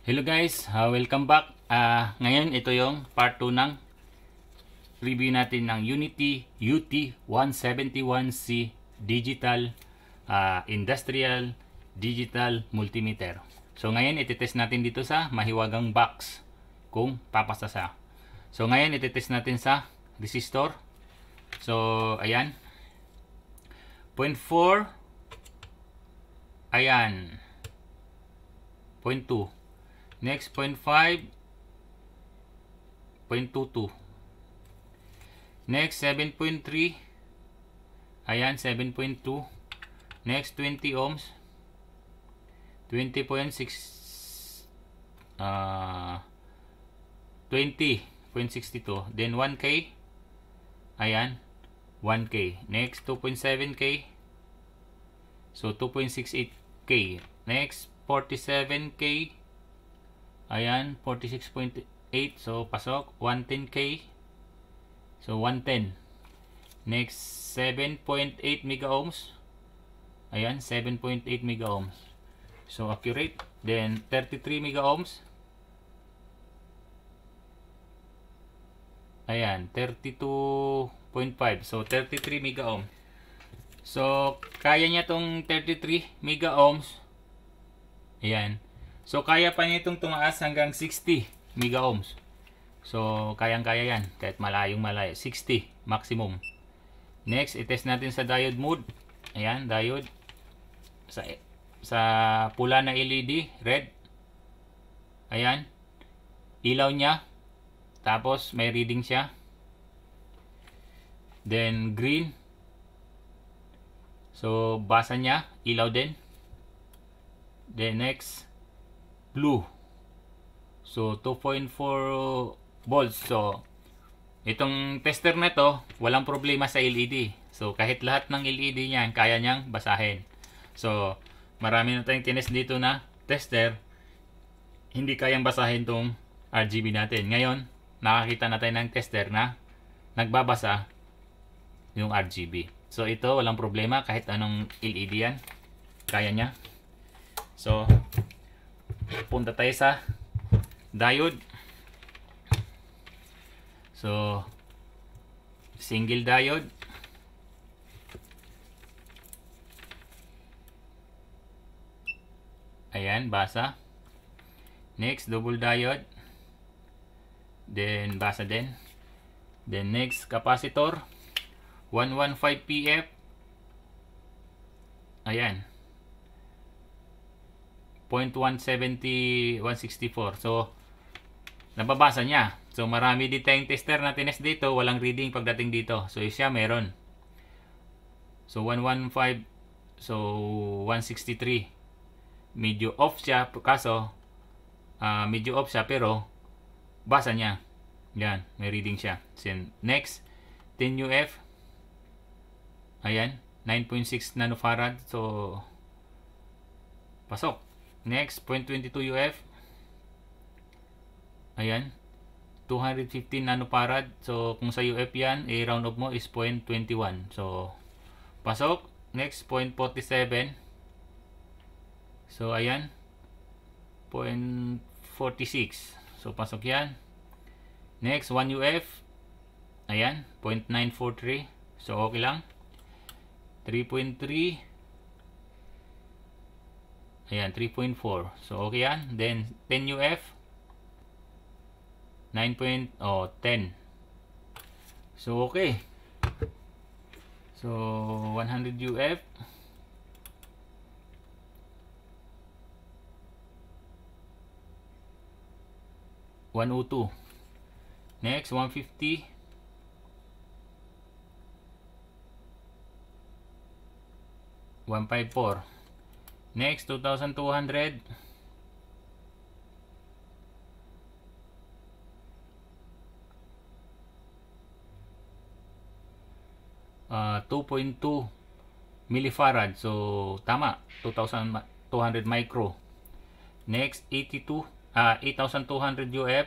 Hello guys, uh, welcome back. Uh, ngayon ito yung part 2 ng review natin ng Unity UT171C Digital uh, Industrial Digital Multimeter. So ngayon itetest natin dito sa mahiwagang box kung papasa sa. So ngayon itetest natin sa resistor. So ayan. 0.4 Ayan. 0.2 Next, 0.5. 0.22. Next, 7.3. Ayan, 7.2. Next, 20 ohms. 20.6 uh, 20.62. Then 1K. Ayan. 1K. Next, 2.7K. So, 2.68K. Next, 47K. Ayan, 46.8. So, pasok. 110K. So, 110. Next, 7.8 mega ohms. Ayan, 7.8 mega ohms. So, accurate. Then, 33 mega ohms. Ayan, 32.5. So, 33 mega ohm. So, kaya niya tong 33 mega ohms. Ayan. So, kaya pa nitong tumaas hanggang 60 mega ohms. So, kayang-kaya yan. Kahit malayong malayo. 60 maximum. Next, itest natin sa diode mode. Ayan, diode. Sa, sa pula na LED, red. Ayan. Ilaw niya. Tapos, may reading siya. Then, green. So, basa niya. Ilaw din. Then, next blue. So, 2.4 volts. So, itong tester na to, walang problema sa LED. So, kahit lahat ng LED niyan, kaya niyang basahin. So, marami na tayong tinest dito na tester. Hindi kayang basahin tong RGB natin. Ngayon, nakakita na tayo ng tester na nagbabasa yung RGB. So, ito, walang problema. Kahit anong LED yan, kaya niya. So, punta tayo sa diode so single diode ayan basa next double diode then basa din then next capacitor 115 pf ayan 0.170, 164. So, nababasa niya. So, marami din tayong tester na tinest dito. Walang reading pagdating dito. So, siya meron. So, 115. So, 163. Medyo off siya. Kaso, uh, medyo off siya. Pero, basa niya. Yan. May reading siya. Then, next. 10UF. Ayan. 9.6 nanofarad. So, pasok. Next, 0.22 UF. Ayan. 215 nanofarad. So, kung sa UF yan, i-round eh, off mo is 0.21. So, pasok. Next, 0.47. So, ayan. 0.46. So, pasok yan. Next, 1 UF. Ayan, 0.943. So, okay lang. 3.3. Ayan, 3.4. So, okay yan. Then, 10UF. 9.0, Oh, 10. So, okay. So, 100UF. One O oh two. Next one fifty. One five four. Next, 2,200. Uh, 2.2 millifarad. So, tama. 2,200 micro. Next, 82, uh, 8,200 UF.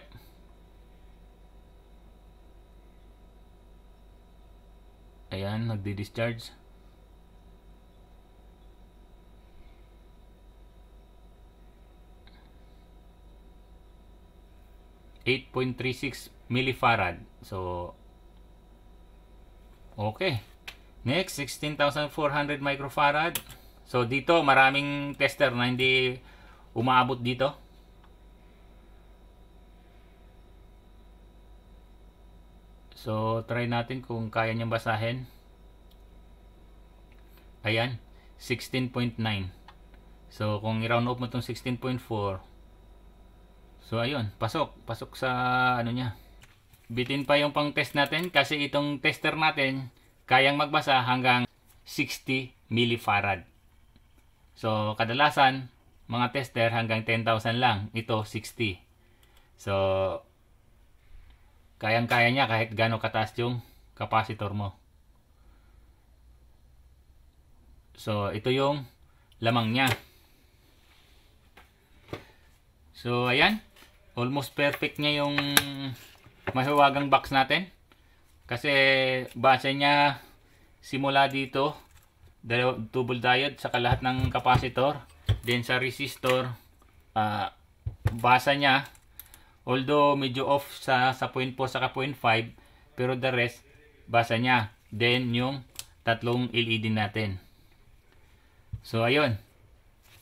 Ayan, nagdi-discharge. 8.36 millifarad. So, okay. Next, 16,400 microfarad. So, dito maraming tester na hindi umaabot dito. So, try natin kung kaya niyang basahin. Ayan, 16.9. So, kung i-round off mo itong 16.4, So ayun, pasok, pasok sa ano niya. Bitin pa yung pang-test natin kasi itong tester natin kayang magbasa hanggang 60 millifarad. So kadalasan mga tester hanggang 10,000 lang, ito 60. So kayang-kaya niya kahit gaano kataas yung capacitor mo. So ito yung lamang niya. So, ayan almost perfect niya yung mahiwagang box natin. Kasi base niya simula dito, double diode sa lahat ng capacitor, then sa resistor, uh, ah, basa niya, although medyo off sa, sa point po sa 0.5, pero the rest, basa niya. Then yung tatlong LED natin. So ayun.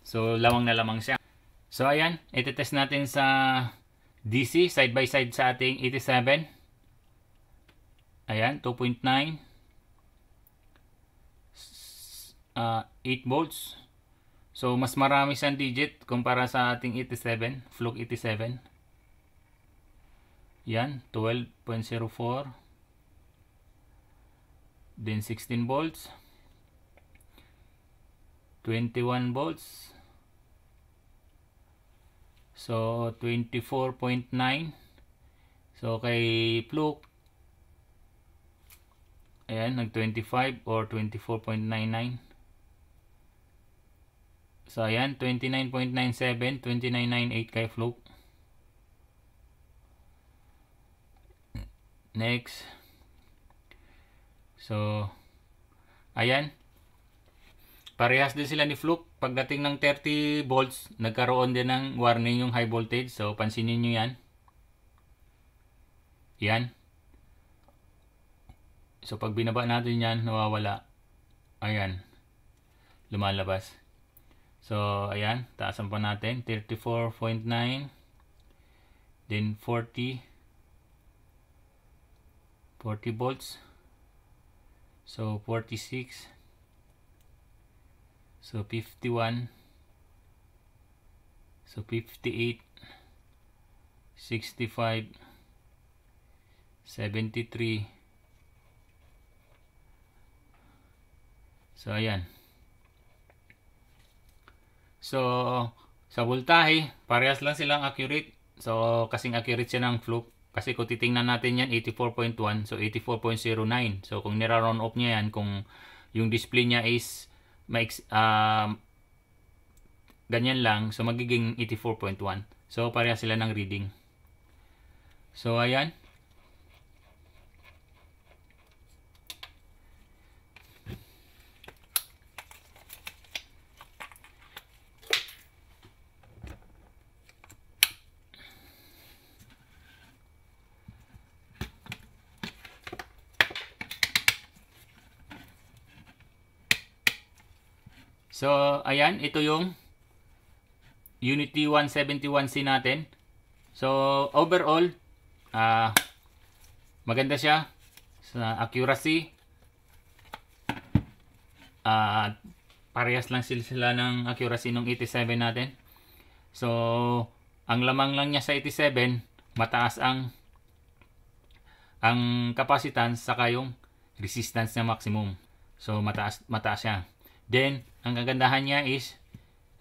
So lamang na lamang siya. So ayan, itetest natin sa DC side by side sa ating 87. Ayan, 2.9. Uh, 8 volts. So, mas marami siyang digit kumpara sa ating 87, Fluke 87. Yan, 12.04. Then 16 volts. 21 volts. So, 24.9. So, kay Fluke, ayan, nag-25 or 24.99. So, ayan, 29.97, 29.98 kay Fluke. Next. So, ayan. Parehas din sila ni Fluke pagdating ng 30 volts, nagkaroon din ng warning yung high voltage. So, pansinin nyo yan. Yan. So, pag binaba natin yan, nawawala. Ayan. Lumalabas. So, ayan. Taasan pa natin. 34.9. Then, 40. 40 volts. So, 46. So 51. So 58. 65. 73. So ayan. So sa voltahe, parehas lang silang accurate. So kasing accurate siya ng fluke. Kasi kung titingnan natin yan, 84.1, so 84.09. So, kung nira-round off niya yan, kung yung display niya is makes um, ganyan lang. So magiging 84.1. So pareha sila ng reading. So ayan. So, ayan, ito yung Unity 171C natin. So, overall, uh, maganda siya sa accuracy. Uh, parehas lang sila, sila ng accuracy ng 87 natin. So, ang lamang lang niya sa 87, mataas ang ang capacitance saka yung resistance niya maximum. So, mataas, mataas siya. Then, ang kagandahan niya is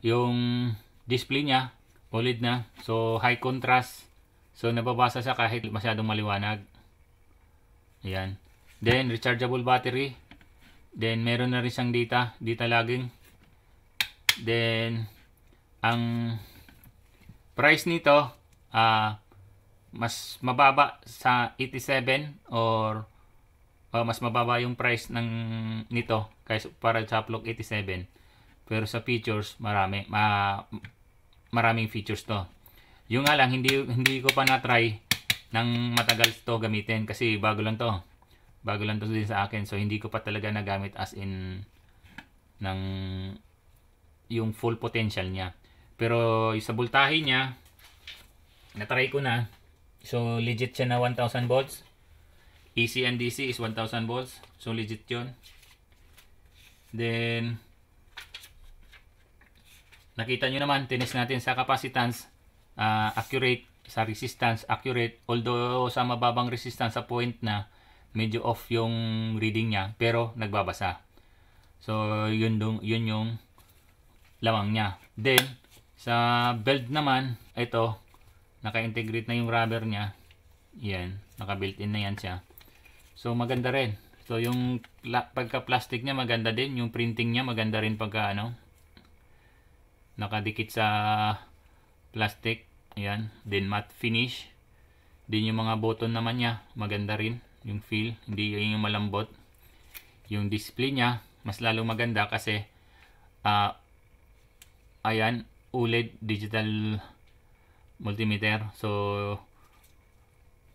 yung display niya OLED na. So, high contrast. So, nababasa siya kahit masyadong maliwanag. Ayan. Then, rechargeable battery. Then, meron na rin siyang data. Data laging. Then, ang price nito, uh, mas mababa sa 87 or uh, mas mababa yung price ng nito Kaysa para sa Flock 87. Pero sa features, marami. Ma, maraming features to. Yung nga lang, hindi, hindi ko pa na-try nang matagal to gamitin kasi bago lang to. Bago lang to din sa akin. So, hindi ko pa talaga nagamit as in ng yung full potential niya. Pero yung sa voltahe niya, na-try ko na. So, legit siya na 1,000 volts. EC and DC is 1,000 volts. So, legit yon Then, nakita nyo naman, tinis natin sa capacitance, uh, accurate, sa resistance, accurate. Although sa mababang resistance sa point na, medyo off yung reading niya, pero nagbabasa. So, yun, dong, yun yung lamang niya. Then, sa belt naman, ito, naka-integrate na yung rubber niya. Yan, naka-built-in na yan siya. So, maganda rin. So, yung pagka plastic niya maganda din yung printing niya maganda rin pagka ano nakadikit sa plastic ayan then matte finish din yung mga button naman niya maganda rin yung feel hindi yung malambot yung display niya mas lalong maganda kasi uh, ayan OLED digital multimeter so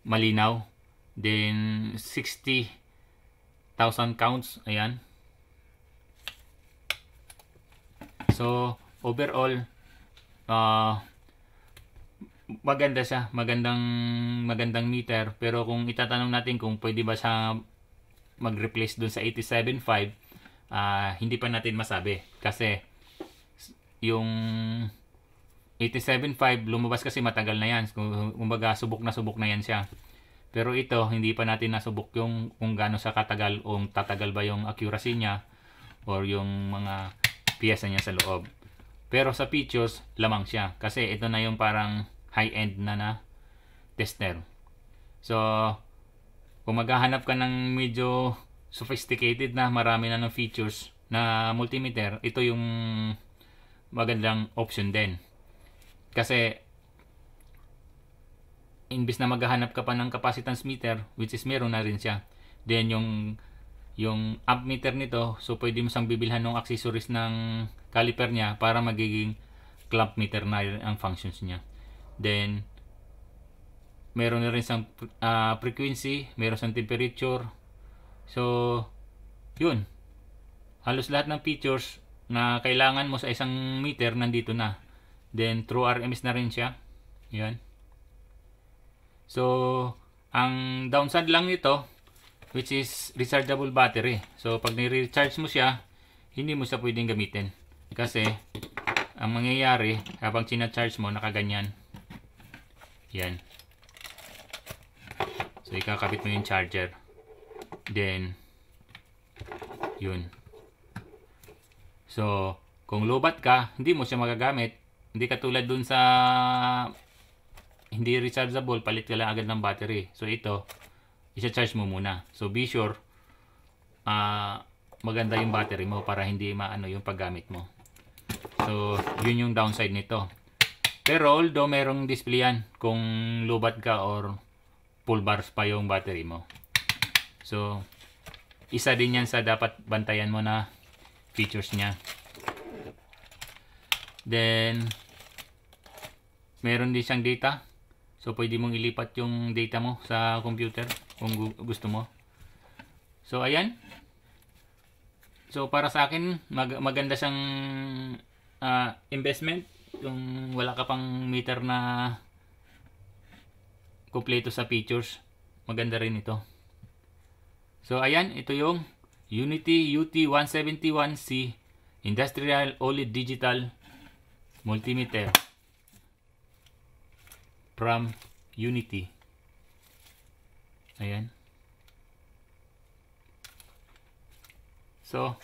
malinaw then 60 1,000 counts. Ayan. So, overall, uh, maganda siya. Magandang, magandang meter. Pero kung itatanong natin kung pwede ba siya mag-replace dun sa 87.5, uh, ah, hindi pa natin masabi. Kasi, yung 87.5, lumabas kasi matagal na yan. Kumbaga, subok na subok na yan siya. Pero ito, hindi pa natin nasubok yung kung gaano sa katagal o tatagal ba yung accuracy niya or yung mga piyesa niya sa loob. Pero sa pictures, lamang siya. Kasi ito na yung parang high-end na na tester. So, kung maghahanap ka ng medyo sophisticated na marami na ng features na multimeter, ito yung magandang option din. Kasi imbis na maghahanap ka pa ng capacitance meter, which is meron na rin siya. Then yung yung amp meter nito, so pwede mo sang bibilhan ng accessories ng caliper niya para magiging clamp meter na ang functions niya. Then meron na rin sang uh, ah, frequency, meron sang temperature. So yun. Halos lahat ng features na kailangan mo sa isang meter nandito na. Then true RMS na rin siya. Yan. So, ang downside lang nito, which is rechargeable battery. So, pag ni-recharge mo siya, hindi mo siya pwedeng gamitin. Kasi, ang mangyayari, habang sinacharge mo, nakaganyan. Yan. So, ikakabit mo yung charger. Then, yun. So, kung lobat ka, hindi mo siya magagamit. Hindi katulad dun sa hindi rechargeable, palit ka lang agad ng battery. So ito, isa-charge mo muna. So be sure, uh, maganda yung battery mo para hindi maano yung paggamit mo. So yun yung downside nito. Pero although merong display yan kung lubat ka or full bars pa yung battery mo. So isa din yan sa dapat bantayan mo na features niya. Then meron din siyang data So, pwede mong ilipat yung data mo sa computer kung gu gusto mo. So, ayan. So, para sa akin, mag maganda siyang uh, investment. Yung wala ka pang meter na kumpleto sa features, maganda rin ito. So, ayan. Ito yung Unity UT171C Industrial OLED Digital Multimeter from Unity. Ayan. So,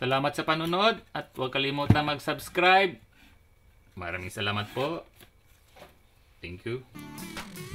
salamat sa panonood at huwag kalimutan mag-subscribe. Maraming salamat po. Thank you.